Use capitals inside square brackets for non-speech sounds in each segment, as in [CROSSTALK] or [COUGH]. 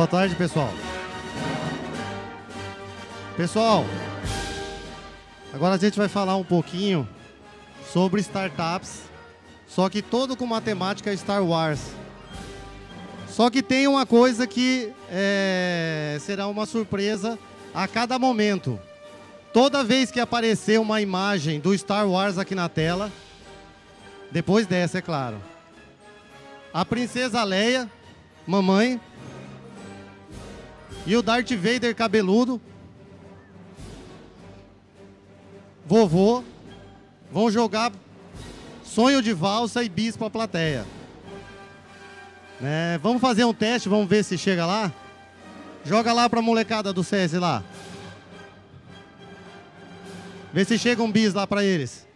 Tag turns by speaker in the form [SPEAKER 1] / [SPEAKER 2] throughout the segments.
[SPEAKER 1] Boa tarde, pessoal. Pessoal, agora a gente vai falar um pouquinho sobre startups, só que todo com matemática Star Wars. Só que tem uma coisa que é, será uma surpresa a cada momento. Toda vez que aparecer uma imagem do Star Wars aqui na tela, depois dessa, é claro. A princesa Leia, mamãe, e o Darth Vader cabeludo, vovô, vão jogar Sonho de Valsa e bis pra plateia. É, vamos fazer um teste, vamos ver se chega lá. Joga lá pra molecada do CS lá. Vê se chega um bis lá pra eles.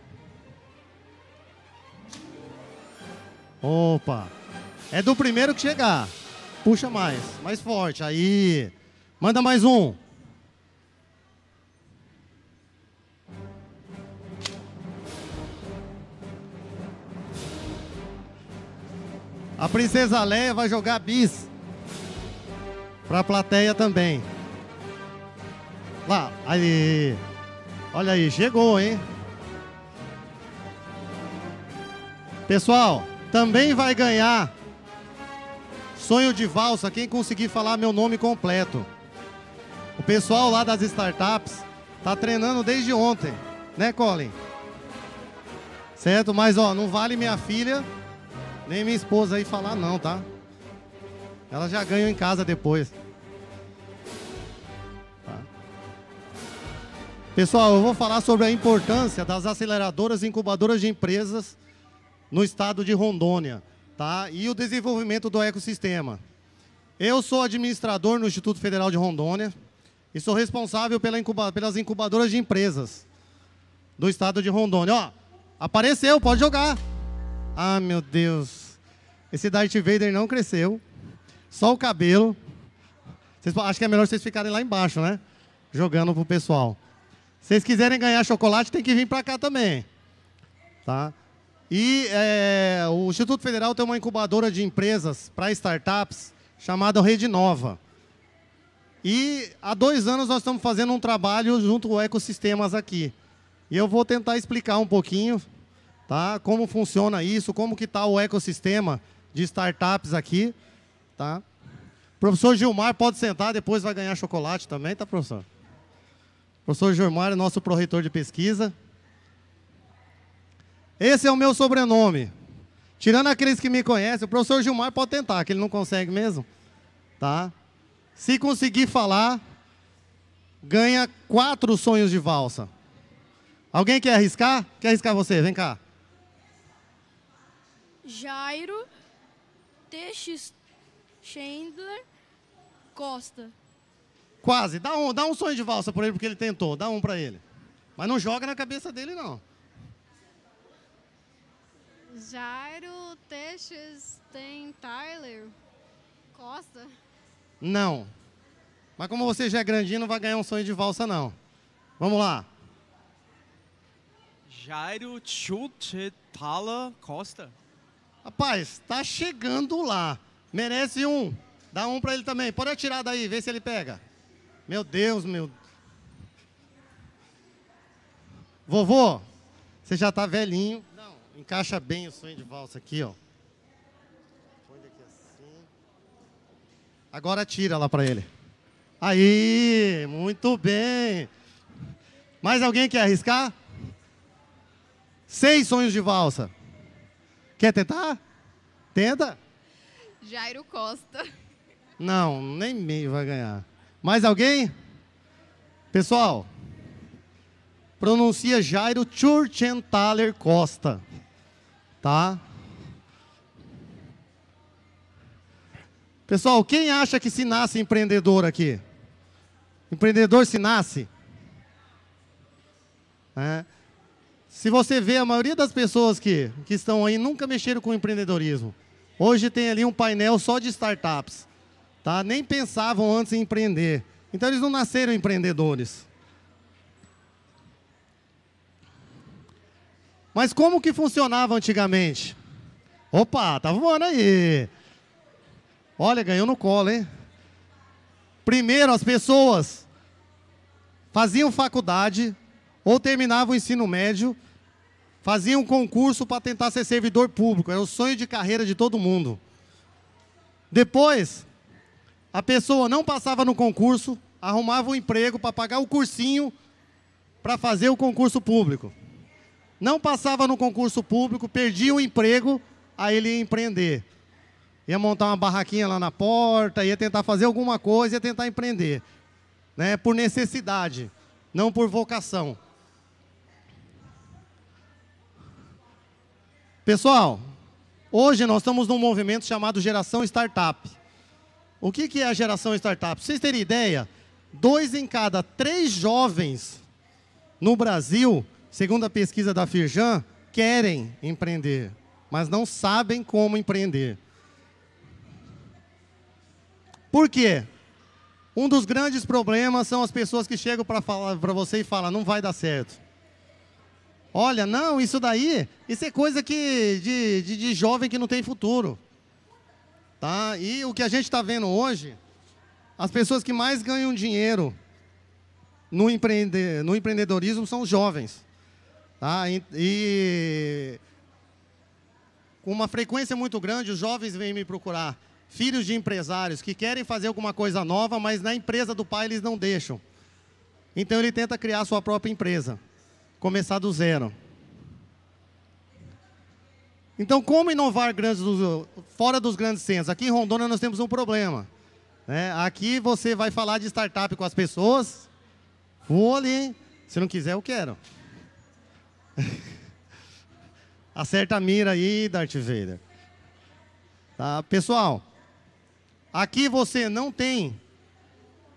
[SPEAKER 1] Opa. É do primeiro que chegar. Puxa mais, mais forte. Aí. Manda mais um. A princesa Leia vai jogar bis para a plateia também. Lá, aí. Olha aí, chegou, hein? Pessoal, também vai ganhar Sonho de Valsa quem conseguir falar meu nome completo. O pessoal lá das startups tá treinando desde ontem, né, Colin? Certo? Mas, ó, não vale minha filha nem minha esposa aí falar não, tá? Ela já ganhou em casa depois. Tá? Pessoal, eu vou falar sobre a importância das aceleradoras e incubadoras de empresas no estado de Rondônia, tá? E o desenvolvimento do ecossistema. Eu sou administrador no Instituto Federal de Rondônia, e sou responsável pela incuba, pelas incubadoras de empresas do estado de Rondônia. Ó, apareceu, pode jogar. Ah, meu Deus. Esse Darth Vader não cresceu. Só o cabelo. Vocês, acho que é melhor vocês ficarem lá embaixo, né? Jogando pro pessoal. Se vocês quiserem ganhar chocolate, tem que vir para cá também. Tá? E é, o Instituto Federal tem uma incubadora de empresas para startups chamada Rede Nova. E há dois anos nós estamos fazendo um trabalho junto com ecossistemas aqui. E eu vou tentar explicar um pouquinho tá? como funciona isso, como que está o ecossistema de startups aqui. Tá? Professor Gilmar pode sentar, depois vai ganhar chocolate também, tá, professor? Professor Gilmar é nosso reitor de pesquisa. Esse é o meu sobrenome. Tirando aqueles que me conhecem, o professor Gilmar pode tentar, que ele não consegue mesmo. Tá? Se conseguir falar, ganha quatro sonhos de valsa. Alguém quer arriscar? Quer arriscar você? Vem cá. Jairo TX Chandler Costa. Quase. Dá um, dá um sonho de valsa para ele, porque ele tentou. Dá um para ele. Mas não joga na cabeça dele, não. Jairo Teixeira tem Tyler Costa. Não. Mas como você já é grandinho, não vai ganhar um sonho de valsa, não. Vamos lá. Jairo Tala Costa. Rapaz, tá chegando lá. Merece um. Dá um para ele também. Pode atirar daí, vê se ele pega. Meu Deus, meu. Vovô, você já tá velhinho. Não, encaixa bem o sonho de valsa aqui, ó. Agora tira lá para ele. Aí, muito bem. Mais alguém quer arriscar? Seis sonhos de valsa. Quer tentar? Tenta. Jairo Costa. Não, nem meio vai ganhar. Mais alguém? Pessoal, pronuncia Jairo Churchenthaler Costa. Tá? Pessoal, quem acha que se nasce empreendedor aqui? Empreendedor se nasce? É. Se você vê, a maioria das pessoas que, que estão aí nunca mexeram com empreendedorismo. Hoje tem ali um painel só de startups. Tá? Nem pensavam antes em empreender. Então eles não nasceram empreendedores. Mas como que funcionava antigamente? Opa, tá voando aí. Olha, ganhou no colo, hein? Primeiro, as pessoas faziam faculdade ou terminavam o ensino médio, faziam um concurso para tentar ser servidor público. Era o sonho de carreira de todo mundo. Depois, a pessoa não passava no concurso, arrumava um emprego para pagar o cursinho para fazer o concurso público. Não passava no concurso público, perdia o emprego, aí ele ia empreender ia montar uma barraquinha lá na porta, ia tentar fazer alguma coisa, ia tentar empreender, né? Por necessidade, não por vocação. Pessoal, hoje nós estamos num movimento chamado geração startup. O que, é a geração startup? Pra vocês terem ideia, dois em cada três jovens no Brasil, segundo a pesquisa da Firjan, querem empreender, mas não sabem como empreender. Por quê? Um dos grandes problemas são as pessoas que chegam para falar para você e falam, não vai dar certo. Olha, não, isso daí, isso é coisa que de, de, de jovem que não tem futuro. Tá? E o que a gente está vendo hoje, as pessoas que mais ganham dinheiro no, empreende, no empreendedorismo são os jovens. Tá? E, e com uma frequência muito grande, os jovens vêm me procurar filhos de empresários que querem fazer alguma coisa nova, mas na empresa do pai eles não deixam. Então ele tenta criar sua própria empresa, começar do zero. Então, como inovar grandes, fora dos grandes centros? Aqui em Rondônia nós temos um problema. Né? Aqui você vai falar de startup com as pessoas. Vou ali. Se não quiser, eu quero. [LAUGHS] Acerta a mira aí, Darth Vader. Tá, pessoal, Aqui você não tem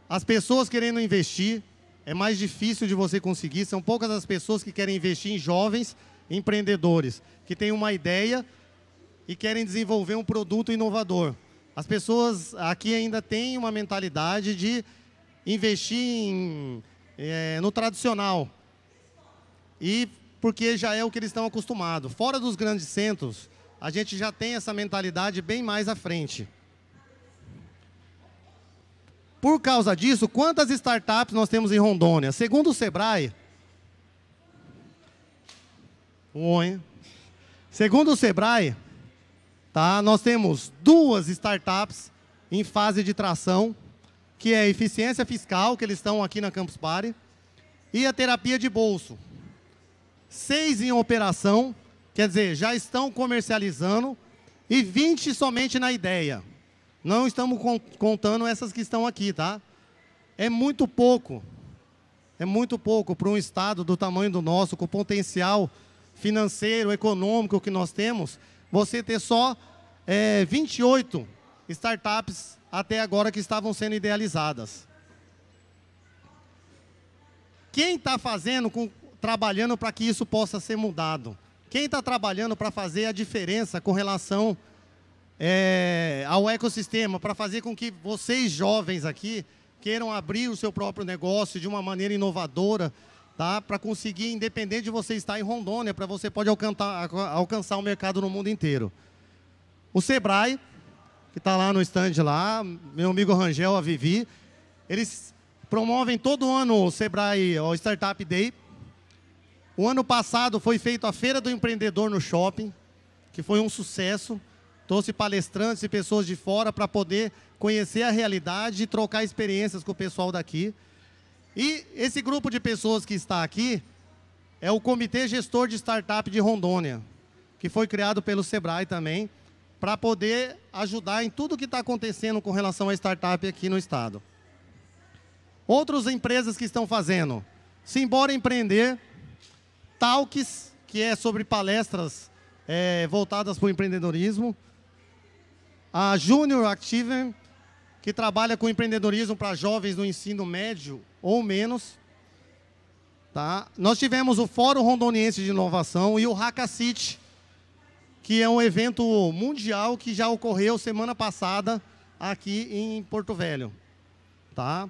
[SPEAKER 1] as pessoas querendo investir, é mais difícil de você conseguir, são poucas as pessoas que querem investir em jovens empreendedores, que têm uma ideia e querem desenvolver um produto inovador. As pessoas aqui ainda têm uma mentalidade de investir em, é, no tradicional. E porque já é o que eles estão acostumados. Fora dos grandes centros, a gente já tem essa mentalidade bem mais à frente. Por causa disso, quantas startups nós temos em Rondônia? Segundo o Sebrae. Oi. Segundo o Sebrae, tá, nós temos duas startups em fase de tração, que é a eficiência fiscal, que eles estão aqui na Campus Party, e a terapia de bolso. Seis em operação, quer dizer, já estão comercializando, e 20 somente na ideia. Não estamos contando essas que estão aqui, tá? É muito pouco. É muito pouco para um estado do tamanho do nosso, com o potencial financeiro, econômico que nós temos, você ter só é, 28 startups até agora que estavam sendo idealizadas. Quem está fazendo, com, trabalhando para que isso possa ser mudado? Quem está trabalhando para fazer a diferença com relação é, ao ecossistema para fazer com que vocês jovens aqui queiram abrir o seu próprio negócio de uma maneira inovadora, tá? Para conseguir, independente de você estar em Rondônia, para você pode alcançar, alcançar o mercado no mundo inteiro. O Sebrae, que está lá no stand lá, meu amigo Rangel, a Vivi, eles promovem todo ano o Sebrae, o Startup Day. O ano passado foi feita a Feira do Empreendedor no Shopping, que foi um sucesso trouxe palestrantes e pessoas de fora para poder conhecer a realidade e trocar experiências com o pessoal daqui. E esse grupo de pessoas que está aqui é o Comitê Gestor de Startup de Rondônia, que foi criado pelo Sebrae também, para poder ajudar em tudo que está acontecendo com relação a startup aqui no estado. Outras empresas que estão fazendo, Simbora Empreender, Talks, que é sobre palestras é, voltadas para o empreendedorismo, a Junior Active, que trabalha com empreendedorismo para jovens no ensino médio ou menos. Tá? Nós tivemos o Fórum Rondoniense de Inovação e o Hacka City, que é um evento mundial que já ocorreu semana passada aqui em Porto Velho. Tá?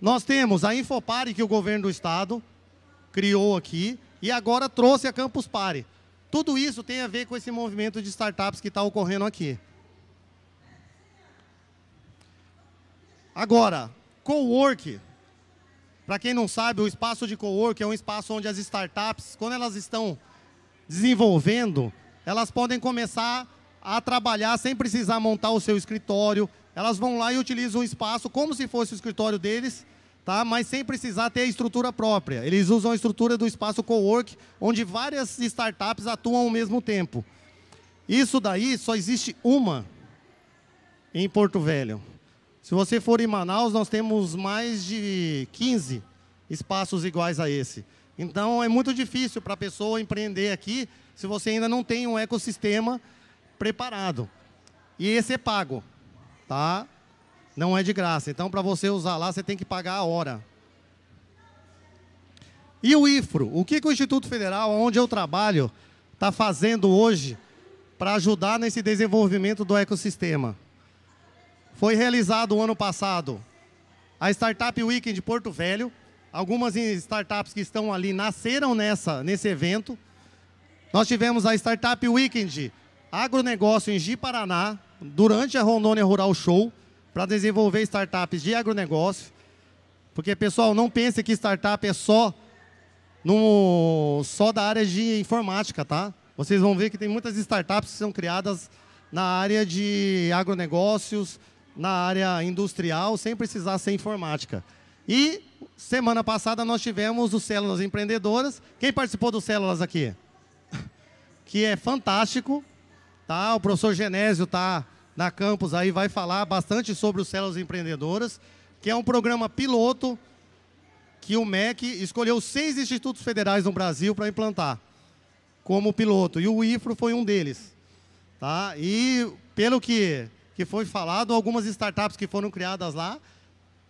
[SPEAKER 1] Nós temos a Infopare que o governo do estado criou aqui e agora trouxe a Campus Pare. Tudo isso tem a ver com esse movimento de startups que está ocorrendo aqui. Agora, co-work. Para quem não sabe, o espaço de co-work é um espaço onde as startups, quando elas estão desenvolvendo, elas podem começar a trabalhar sem precisar montar o seu escritório. Elas vão lá e utilizam o espaço como se fosse o escritório deles tá? mas sem precisar ter a estrutura própria. Eles usam a estrutura do espaço Cowork, onde várias startups atuam ao mesmo tempo. Isso daí só existe uma em Porto Velho. Se você for em Manaus, nós temos mais de 15 espaços iguais a esse. Então é muito difícil para a pessoa empreender aqui se você ainda não tem um ecossistema preparado. E esse é pago, tá? Não é de graça. Então, para você usar lá, você tem que pagar a hora. E o IFRO? O que, que o Instituto Federal, onde eu trabalho, está fazendo hoje para ajudar nesse desenvolvimento do ecossistema? Foi realizado ano passado a Startup Weekend de Porto Velho. Algumas startups que estão ali nasceram nessa, nesse evento. Nós tivemos a Startup Weekend Agronegócio em Ji Paraná, durante a Rondônia Rural Show para desenvolver startups de agronegócio. Porque, pessoal, não pense que startup é só, no, só da área de informática, tá? Vocês vão ver que tem muitas startups que são criadas na área de agronegócios, na área industrial, sem precisar ser informática. E semana passada nós tivemos o Células Empreendedoras. Quem participou do Células aqui? [LAUGHS] Que é fantástico, tá? O professor Genésio está na Campus aí vai falar bastante sobre os Células Empreendedoras, que é um programa piloto que o MEC escolheu seis institutos federais no Brasil para implantar como piloto, e o IFRO foi um deles. Tá? E, pelo que, que foi falado, algumas startups que foram criadas lá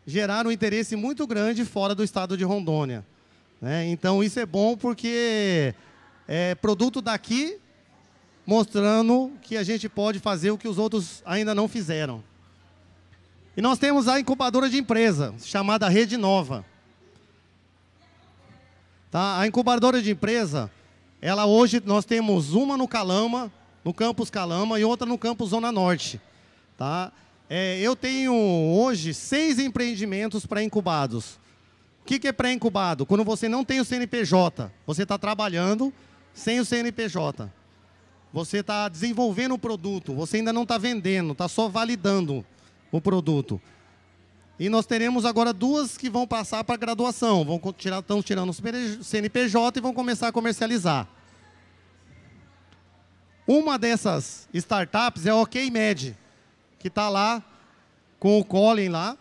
[SPEAKER 1] geraram um interesse muito grande fora do estado de Rondônia. Né? Então, isso é bom porque é, produto daqui mostrando que a gente pode fazer o que os outros ainda não fizeram. E nós temos a incubadora de empresa, chamada Rede Nova. Tá? A incubadora de empresa, ela hoje nós temos uma no Calama, no campus Calama, e outra no campus Zona Norte. Tá? É, eu tenho hoje seis empreendimentos pré-incubados. O que, que é pré-incubado? Quando você não tem o CNPJ, você está trabalhando sem o CNPJ. Você está desenvolvendo o produto, você ainda não está vendendo, está só validando o produto. E nós teremos agora duas que vão passar para graduação. Vão tirar, estão tirando o CNPJ e vão começar a comercializar. Uma dessas startups é a OKMed, que está lá com o Colin lá,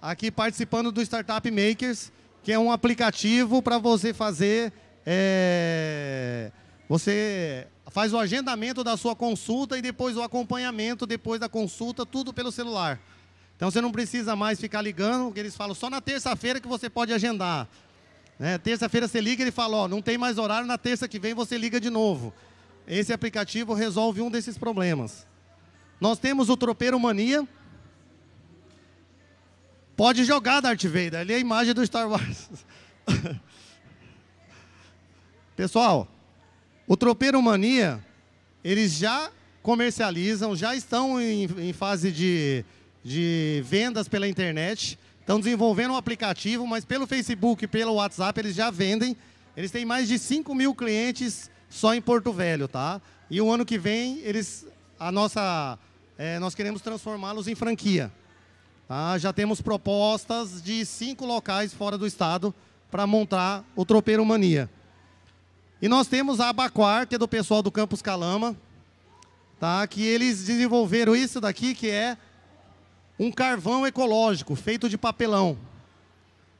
[SPEAKER 1] aqui participando do Startup Makers, que é um aplicativo para você fazer é, você faz o agendamento da sua consulta e depois o acompanhamento depois da consulta, tudo pelo celular. Então você não precisa mais ficar ligando, porque eles falam só na terça-feira que você pode agendar. Né? Terça-feira você liga e ele fala, ó, não tem mais horário, na terça que vem você liga de novo. Esse aplicativo resolve um desses problemas. Nós temos o Tropeiro Mania. Pode jogar Darth Vader, ali é a imagem do Star Wars. [LAUGHS] Pessoal, o Tropeiro Mania, eles já comercializam, já estão em, em fase de, de vendas pela internet. Estão desenvolvendo um aplicativo, mas pelo Facebook e pelo WhatsApp eles já vendem. Eles têm mais de 5 mil clientes só em Porto Velho, tá? E o ano que vem eles, a nossa, é, nós queremos transformá-los em franquia. Tá? Já temos propostas de cinco locais fora do estado para montar o Tropeiro Mania. E nós temos a Abacuar, que é do pessoal do Campus Calama, tá? que eles desenvolveram isso daqui, que é um carvão ecológico, feito de papelão.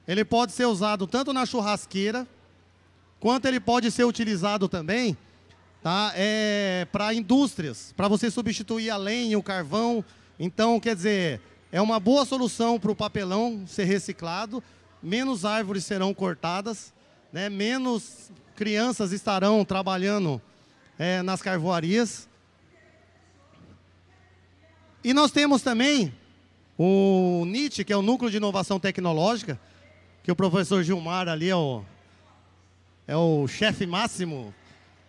[SPEAKER 1] Ele pode ser usado tanto na churrasqueira, quanto ele pode ser utilizado também tá? é, para indústrias, para você substituir a lenha, o carvão. Então, quer dizer, é uma boa solução para o papelão ser reciclado, menos árvores serão cortadas, né? menos crianças estarão trabalhando é, nas carvoarias. E nós temos também o NIT, que é o Núcleo de Inovação Tecnológica, que o professor Gilmar ali é o, é o chefe máximo,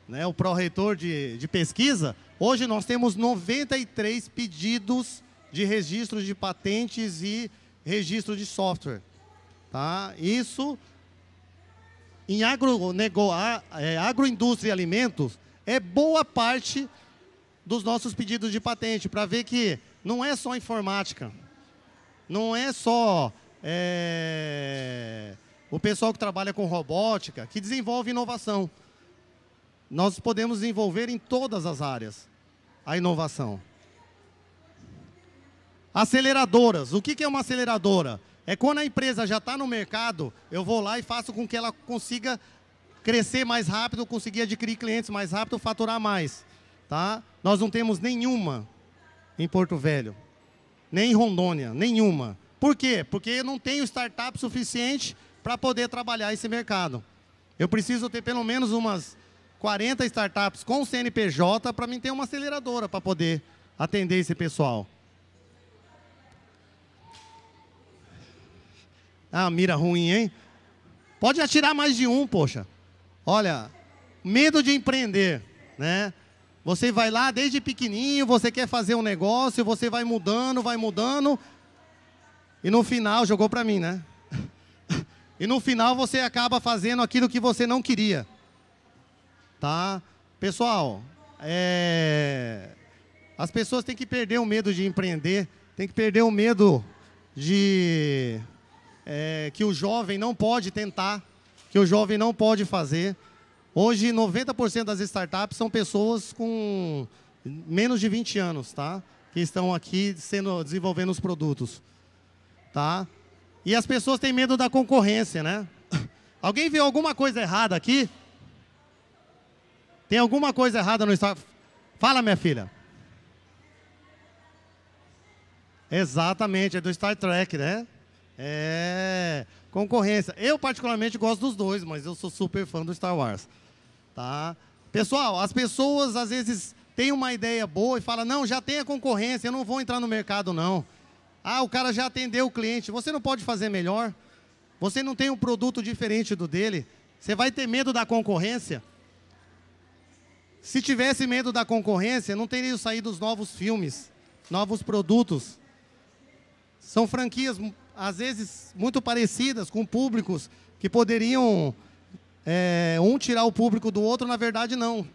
[SPEAKER 1] né, o pró-reitor de, de pesquisa. Hoje nós temos 93 pedidos de registro de patentes e registro de software. Tá? Isso em agro, nego, é, agroindústria e alimentos é boa parte dos nossos pedidos de patente, para ver que não é só informática, não é só é, o pessoal que trabalha com robótica, que desenvolve inovação. Nós podemos desenvolver em todas as áreas a inovação. Aceleradoras. O que é uma aceleradora? É quando a empresa já está no mercado, eu vou lá e faço com que ela consiga crescer mais rápido, conseguir adquirir clientes mais rápido, faturar mais. Tá? Nós não temos nenhuma em Porto Velho, nem em Rondônia, nenhuma. Por quê? Porque eu não tenho startup suficiente para poder trabalhar esse mercado. Eu preciso ter pelo menos umas 40 startups com CNPJ para mim ter uma aceleradora para poder atender esse pessoal. Ah, mira ruim, hein? Pode atirar mais de um, poxa. Olha, medo de empreender, né? Você vai lá desde pequenininho, você quer fazer um negócio, você vai mudando, vai mudando. E no final, jogou para mim, né? [LAUGHS] E no final você acaba fazendo aquilo que você não queria. Tá? Pessoal, é... as pessoas têm que perder o medo de empreender, têm que perder o medo de é, que o jovem não pode tentar, que o jovem não pode fazer. Hoje, 90% das startups são pessoas com menos de 20 anos, tá? Que estão aqui sendo, desenvolvendo os produtos, tá? E as pessoas têm medo da concorrência, né? [COUGHS] Alguém viu alguma coisa errada aqui? Tem alguma coisa errada no Instagram? Fala, minha filha. Exatamente, é do Star Trek, né? É, concorrência. Eu, particularmente, gosto dos dois, mas eu sou super fã do Star Wars. Tá? Pessoal, as pessoas às vezes têm uma ideia boa e falam: não, já tem a concorrência, eu não vou entrar no mercado, não. Ah, o cara já atendeu o cliente. Você não pode fazer melhor? Você não tem um produto diferente do dele? Você vai ter medo da concorrência? Se tivesse medo da concorrência, não teriam saído os novos filmes, novos produtos. São franquias às vezes, muito parecidas com públicos que poderiam é, um tirar o público do outro, na verdade, não.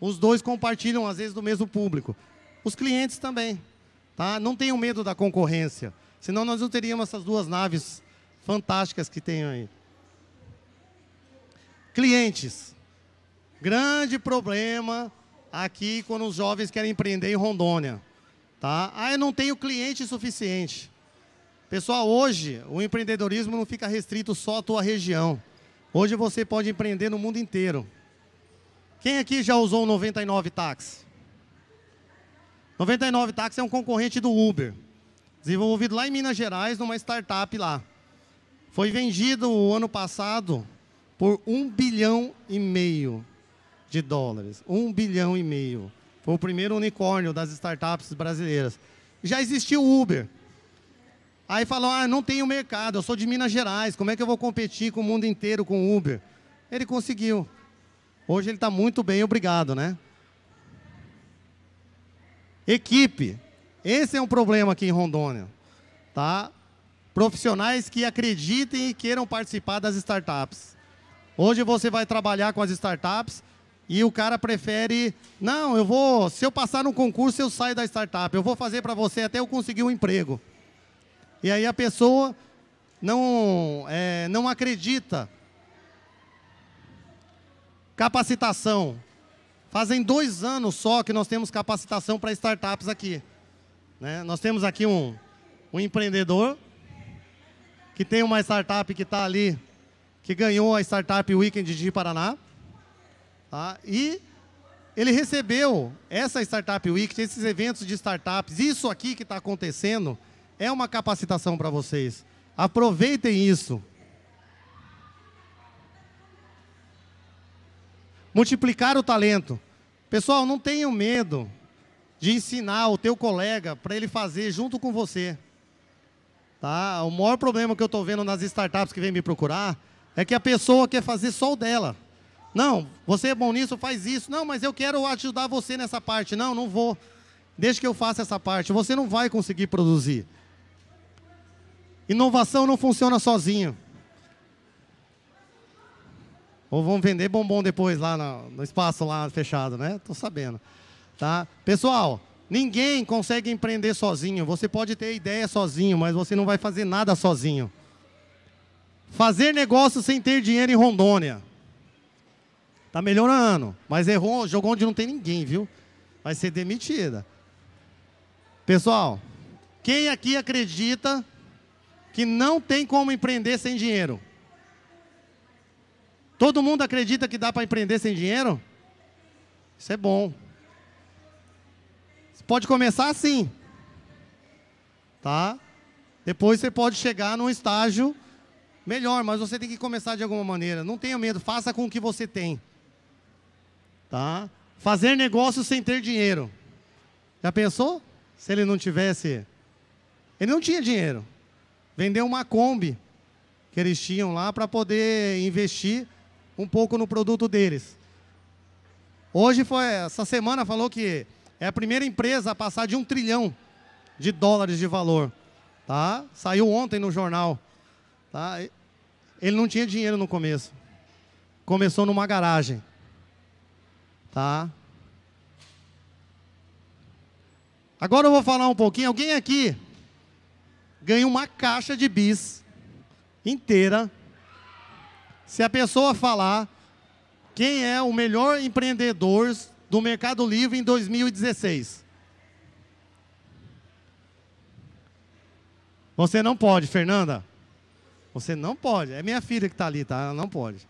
[SPEAKER 1] Os dois compartilham, às vezes, do mesmo público. Os clientes também. Tá? Não tenham medo da concorrência, senão nós não teríamos essas duas naves fantásticas que tem aí. Clientes. Grande problema aqui quando os jovens querem empreender em Rondônia. Tá? Ah, eu não tenho cliente suficiente. Pessoal, hoje o empreendedorismo não fica restrito só à tua região. Hoje você pode empreender no mundo inteiro. Quem aqui já usou o 99 Táxi? 99 Táxi é um concorrente do Uber, desenvolvido lá em Minas Gerais, numa startup lá. Foi vendido o ano passado por um bilhão e meio de dólares. Um bilhão e meio. Foi o primeiro unicórnio das startups brasileiras. Já existiu o Uber, Aí falou, ah, não tenho mercado, eu sou de Minas Gerais, como é que eu vou competir com o mundo inteiro com Uber? Ele conseguiu. Hoje ele está muito bem, obrigado, né? Equipe. Esse é um problema aqui em Rondônia. Tá? Profissionais que acreditem e queiram participar das startups. Hoje você vai trabalhar com as startups e o cara prefere, não, eu vou, se eu passar no concurso, eu saio da startup, eu vou fazer para você até eu conseguir um emprego. E aí a pessoa não, é, não acredita. Capacitação. Fazem dois anos só que nós temos capacitação para startups aqui. Né? Nós temos aqui um, um empreendedor que tem uma startup que está ali, que ganhou a Startup Weekend de Paraná. Tá? E ele recebeu essa Startup weekend esses eventos de startups, isso aqui que está acontecendo, é uma capacitação para vocês. Aproveitem isso. Multiplicar o talento. Pessoal, não tenham medo de ensinar o teu colega para ele fazer junto com você. Tá? O maior problema que eu estou vendo nas startups que vêm me procurar é que a pessoa quer fazer só o dela. Não, você é bom nisso, faz isso. Não, mas eu quero ajudar você nessa parte. Não, não vou. Deixa que eu faça essa parte. Você não vai conseguir produzir. Inovação não funciona sozinho. Ou vão vender bombom depois lá no, no espaço lá fechado, né? Tô sabendo. Tá? Pessoal, ninguém consegue empreender sozinho. Você pode ter ideia sozinho, mas você não vai fazer nada sozinho. Fazer negócio sem ter dinheiro em Rondônia. Tá melhorando, mas errou, jogou onde não tem ninguém, viu? Vai ser demitida. Pessoal, quem aqui acredita que não tem como empreender sem dinheiro. Todo mundo acredita que dá para empreender sem dinheiro? Isso é bom. Você pode começar assim. Tá? Depois você pode chegar num estágio melhor, mas você tem que começar de alguma maneira. Não tenha medo, faça com o que você tem. Tá? Fazer negócio sem ter dinheiro. Já pensou? Se ele não tivesse. Ele não tinha dinheiro. Vendeu uma Kombi que eles tinham lá para poder investir um pouco no produto deles. Hoje foi, essa semana falou que é a primeira empresa a passar de um trilhão de dólares de valor. Tá? Saiu ontem no jornal. Tá? Ele não tinha dinheiro no começo. Começou numa garagem. Tá? Agora eu vou falar um pouquinho. Alguém aqui ganha uma caixa de bis inteira. Se a pessoa falar quem é o melhor empreendedor do Mercado Livre em 2016. Você não pode, Fernanda. Você não pode. É minha filha que está ali, tá? Ela não pode.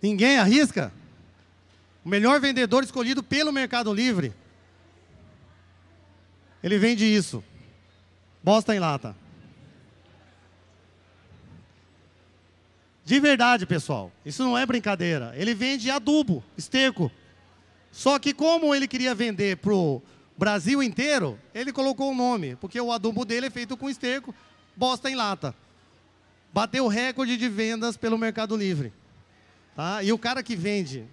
[SPEAKER 1] Ninguém arrisca. O melhor vendedor escolhido pelo Mercado Livre. Ele vende isso. Bosta em lata. De verdade, pessoal. Isso não é brincadeira. Ele vende adubo, esterco. Só que como ele queria vender pro Brasil inteiro, ele colocou o um nome, porque o adubo dele é feito com esterco, bosta em lata. Bateu o recorde de vendas pelo Mercado Livre. Tá? E o cara que vende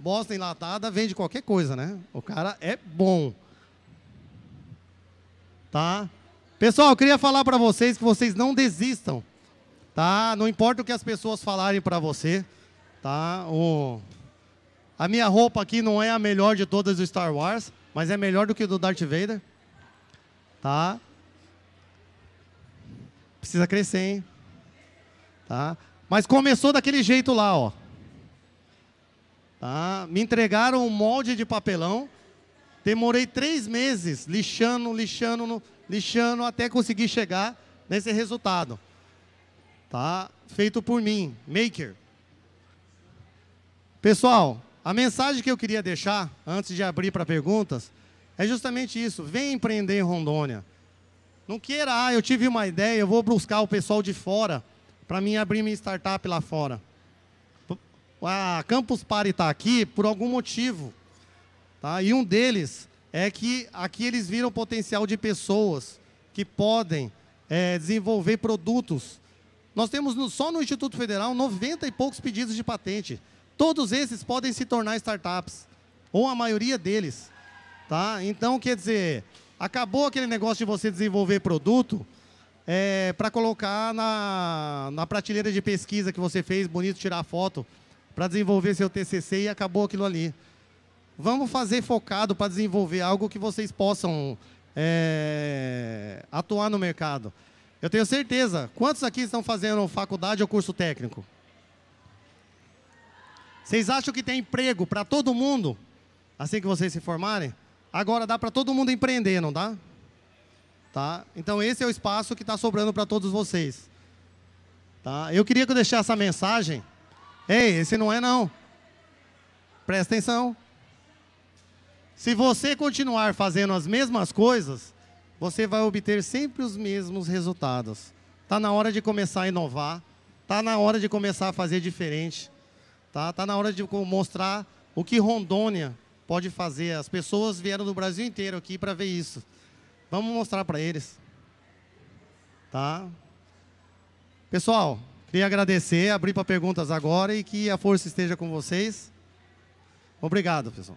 [SPEAKER 1] bosta enlatada vende qualquer coisa, né? O cara é bom tá? Pessoal, eu queria falar para vocês que vocês não desistam, tá? Não importa o que as pessoas falarem para você, tá? O... A minha roupa aqui não é a melhor de todas do Star Wars, mas é melhor do que do Darth Vader, tá? Precisa crescer, hein? Tá? Mas começou daquele jeito lá, ó. Tá? Me entregaram um molde de papelão Demorei três meses lixando, lixando, lixando, até conseguir chegar nesse resultado. Tá? Feito por mim, Maker. Pessoal, a mensagem que eu queria deixar, antes de abrir para perguntas, é justamente isso. Vem empreender em Rondônia. Não queira, ah, eu tive uma ideia, eu vou buscar o pessoal de fora para mim abrir minha startup lá fora. A ah, Campus Party está aqui por algum motivo. Tá? E um deles é que aqui eles viram o potencial de pessoas que podem é, desenvolver produtos. Nós temos no, só no Instituto Federal 90 e poucos pedidos de patente. Todos esses podem se tornar startups, ou a maioria deles. Tá? Então, quer dizer, acabou aquele negócio de você desenvolver produto é, para colocar na, na prateleira de pesquisa que você fez, bonito, tirar foto, para desenvolver seu TCC e acabou aquilo ali vamos fazer focado para desenvolver algo que vocês possam é, atuar no mercado. Eu tenho certeza. Quantos aqui estão fazendo faculdade ou curso técnico? Vocês acham que tem emprego para todo mundo assim que vocês se formarem? Agora dá para todo mundo empreender, não dá? Tá? Então esse é o espaço que está sobrando para todos vocês. Tá? Eu queria que eu deixasse essa mensagem. Ei, esse não é não. Presta atenção. Se você continuar fazendo as mesmas coisas, você vai obter sempre os mesmos resultados. Está na hora de começar a inovar, está na hora de começar a fazer diferente, está tá na hora de mostrar o que Rondônia pode fazer. As pessoas vieram do Brasil inteiro aqui para ver isso. Vamos mostrar para eles. Tá? Pessoal, queria agradecer, abrir para perguntas agora e que a força esteja com vocês. Obrigado, pessoal.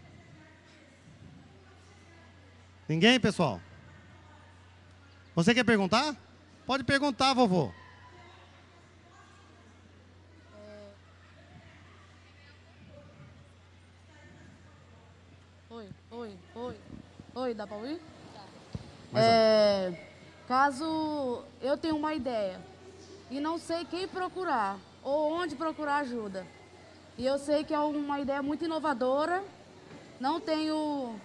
[SPEAKER 1] Ninguém, pessoal? Você quer perguntar? Pode perguntar, vovô. Oi, oi, oi. Oi, dá para ouvir? Tá. É, caso eu tenha uma ideia e não sei quem procurar ou onde procurar ajuda, e eu sei que é uma ideia muito inovadora, não tenho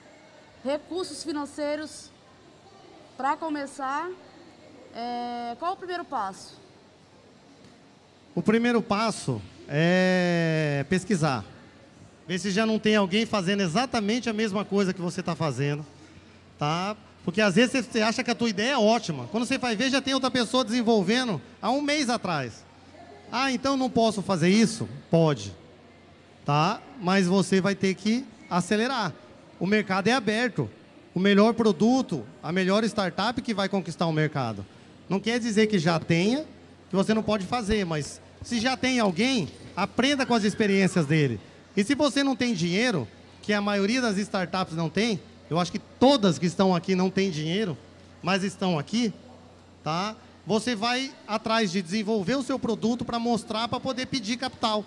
[SPEAKER 1] recursos financeiros para começar. É, qual o primeiro passo? O primeiro passo é pesquisar. Ver se já não tem alguém fazendo exatamente a mesma coisa que você está fazendo. Tá? Porque às vezes você acha que a tua ideia é ótima. Quando você vai ver, já tem outra pessoa desenvolvendo há um mês atrás. Ah, então não posso fazer isso? Pode. Tá? Mas você vai ter que acelerar. O mercado é aberto. O melhor produto, a melhor startup que vai conquistar o mercado. Não quer dizer que já tenha, que você não pode fazer, mas se já tem alguém, aprenda com as experiências dele. E se você não tem dinheiro, que a maioria das startups não tem, eu acho que todas que estão aqui não têm dinheiro, mas estão aqui, tá? Você vai atrás de desenvolver o seu produto para mostrar, para poder pedir capital.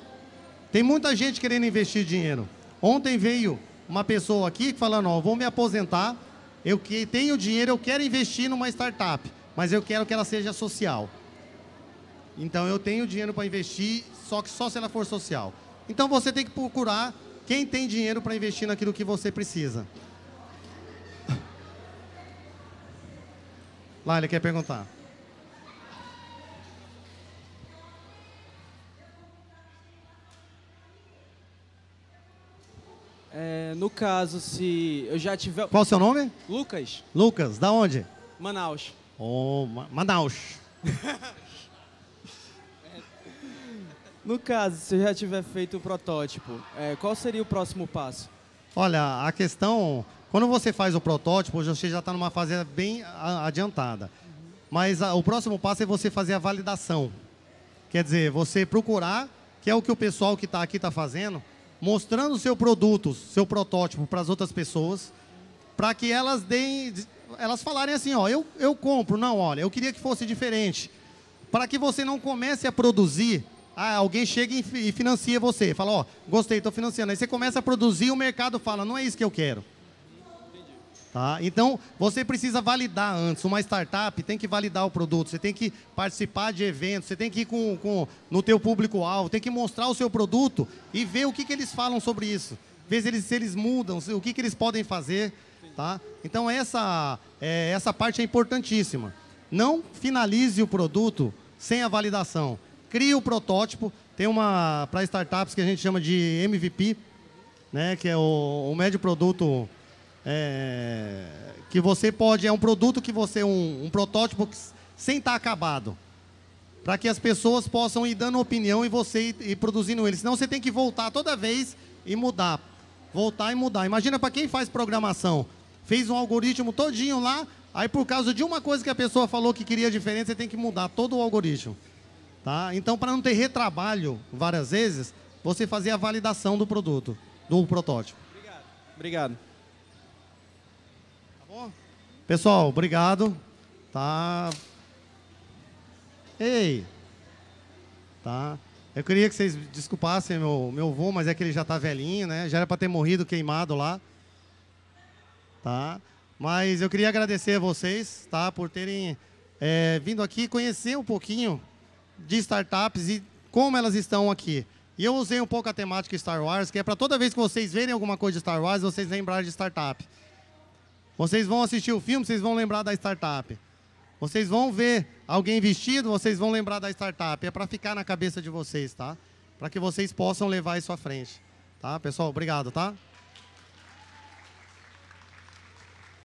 [SPEAKER 1] Tem muita gente querendo investir dinheiro. Ontem veio uma pessoa aqui falando, ó, vou me aposentar, eu que tenho dinheiro, eu quero investir numa startup, mas eu quero que ela seja social. Então eu tenho dinheiro para investir, só que só se ela for social. Então você tem que procurar quem tem dinheiro para investir naquilo que você precisa. Lá, ele quer perguntar. É, no caso, se eu já tiver. Qual o seu nome? Lucas. Lucas, da onde? Manaus. Oh, Ma Manaus. [LAUGHS] no caso, se eu já tiver feito o protótipo, é, qual seria o próximo passo? Olha, a questão. Quando você faz o protótipo, você já está numa fase bem adiantada. Mas a, o próximo passo é você fazer a validação. Quer dizer, você procurar, que é o que o pessoal que está aqui está fazendo, mostrando o seu produto, seu protótipo para as outras pessoas, para que elas deem, elas falarem assim, ó, eu, eu compro, não, olha, eu queria que fosse diferente. Para que você não comece a produzir, ah, alguém chega e, financia você, fala, ó, gostei, estou financiando. Aí você começa a produzir, o mercado fala, não é isso que eu quero. Tá? Então, você precisa validar antes. Uma startup tem que validar o produto, você tem que participar de eventos, você tem que ir com, com no teu público-alvo, tem que mostrar o seu produto e ver o que, que eles falam sobre isso. Ver se eles, se eles mudam, o que, que eles podem fazer. Tá? Então, essa, é, essa parte é importantíssima. Não finalize o produto sem a validação. Crie o protótipo. Tem uma, para startups, que a gente chama de MVP, né, que é o, o médio produto é, que você pode, é um produto que você, um, um protótipo que, sem estar tá acabado. Para que as pessoas possam ir dando opinião e você ir, ir produzindo ele. Senão você tem que voltar toda vez e mudar. Voltar e mudar. Imagina para quem faz programação. Fez um algoritmo todinho lá, Aí por causa de uma coisa que a pessoa falou que queria diferente, você tem que mudar todo o algoritmo. Tá? Então, para não ter retrabalho várias vezes, você fazer a validação do produto, do protótipo. Obrigado. Obrigado. Pessoal, obrigado. Tá. Ei. Tá. Eu queria que vocês desculpassem meu, meu voo, mas é que ele já está velhinho, né? Já era para ter morrido queimado lá. Tá? Mas eu queria agradecer a vocês, tá? Por terem é, vindo aqui conhecer um pouquinho de startups e como elas estão aqui. E eu usei um pouco a temática Star Wars, que é para toda vez que vocês verem alguma coisa de Star Wars, vocês lembrarem de startup. Vocês vão assistir o filme, vocês vão lembrar da startup. Vocês vão ver alguém vestido, vocês vão lembrar da startup. É para ficar na cabeça de vocês, tá? Para que vocês possam levar isso à frente. Tá, pessoal? Obrigado, tá?